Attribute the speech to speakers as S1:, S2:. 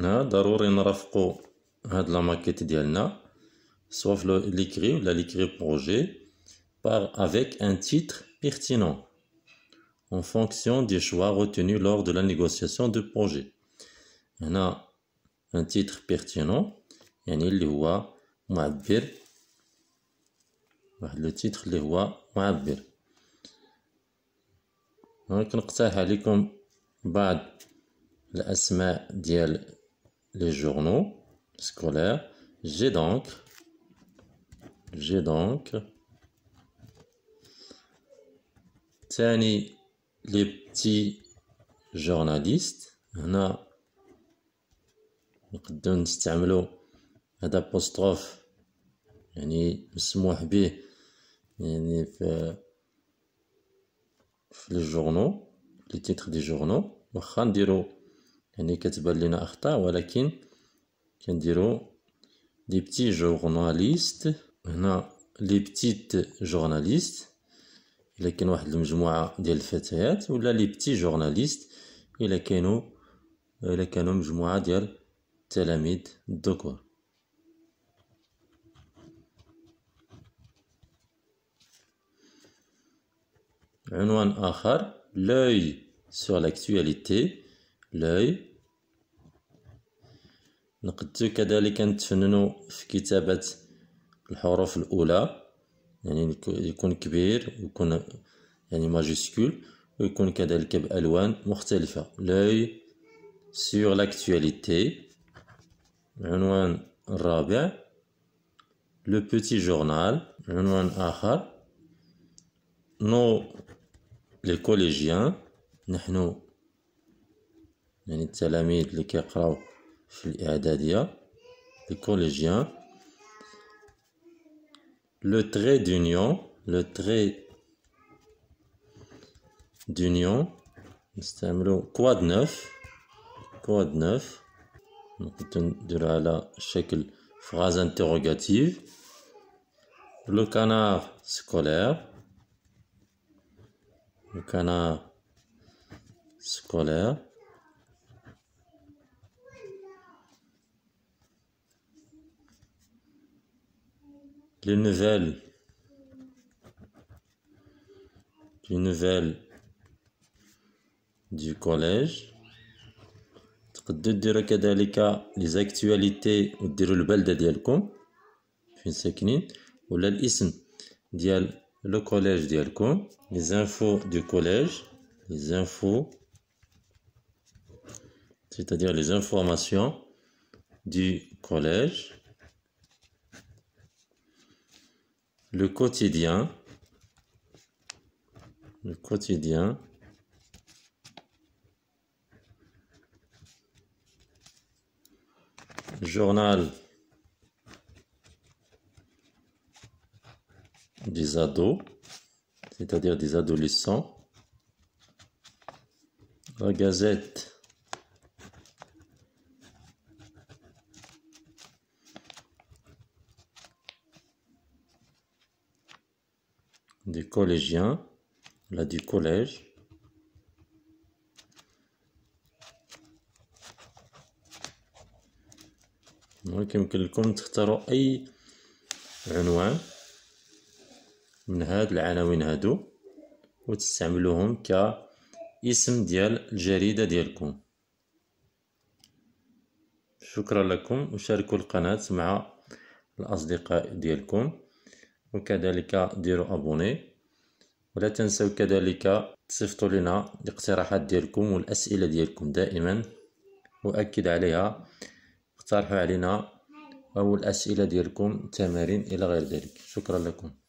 S1: Nous avons dit que la maquette de la maquette, sauf l'écrit ou l'écrit projet, avec un titre pertinent en fonction des choix retenus lors de la négociation du projet. Nous un titre pertinent et nous avons le titre de la maquette. Nous avons dit que nous avons de la maquette les journaux scolaires. J'ai donc, j'ai donc, les petits journalistes. هنا نقدر نستعملو هذا apostrophe يعني مسموح به يعني في les journaux, les journaux, journaux on يعني كتبان لينا اخطاء ولكن كنديرو لي بتي جورناليست هنا لي بتيت جورناليست الا كاين واحد المجموعه ديال الفتيات ولا لي بتي جورناليست الا كانوا الا كانوا مجموعه ديال التلاميذ الذكور عنوان اخر لوي سور لاكتواليتي لاي نقدر كذلك نتفننو في كتابة الحروف الأولى يعني يكون كبير ويكون يعني ماجيسكول ويكون كذلك بألوان مختلفة لوي سور لاكتواليتي عنوان الرابع لو بوتي جورنال عنوان آخر نو لي كوليجيان نحن Le collégien. Le trait d'union. Le trait d'union. Quoi de neuf? Quoi de neuf? On va la phrase interrogative. Le canard scolaire. Le canard scolaire. des nouvelles, les nouvelles du collège, les actualités ou le de Dialcom, ou l'isme Dial le collège Dialcom, les infos du collège, les infos, c'est-à-dire les informations du collège. le quotidien, le quotidien, journal des ados, c'est-à-dire des adolescents, la gazette des collégiens, là du collège. ولكن يمكن لكم تختاروا اي عنوان من هاد العناوين هادو وتستعملوهم كاسم ديال الجريده ديالكم شكرا لكم وشاركوا القناه مع الاصدقاء ديالكم وكذلك ديروا ابوني ولا تنسوا كذلك تصيفطوا لنا الاقتراحات ديالكم والاسئله ديالكم دائما واكد عليها اقترحوا علينا او الاسئله ديالكم تمارين الى غير ذلك شكرا لكم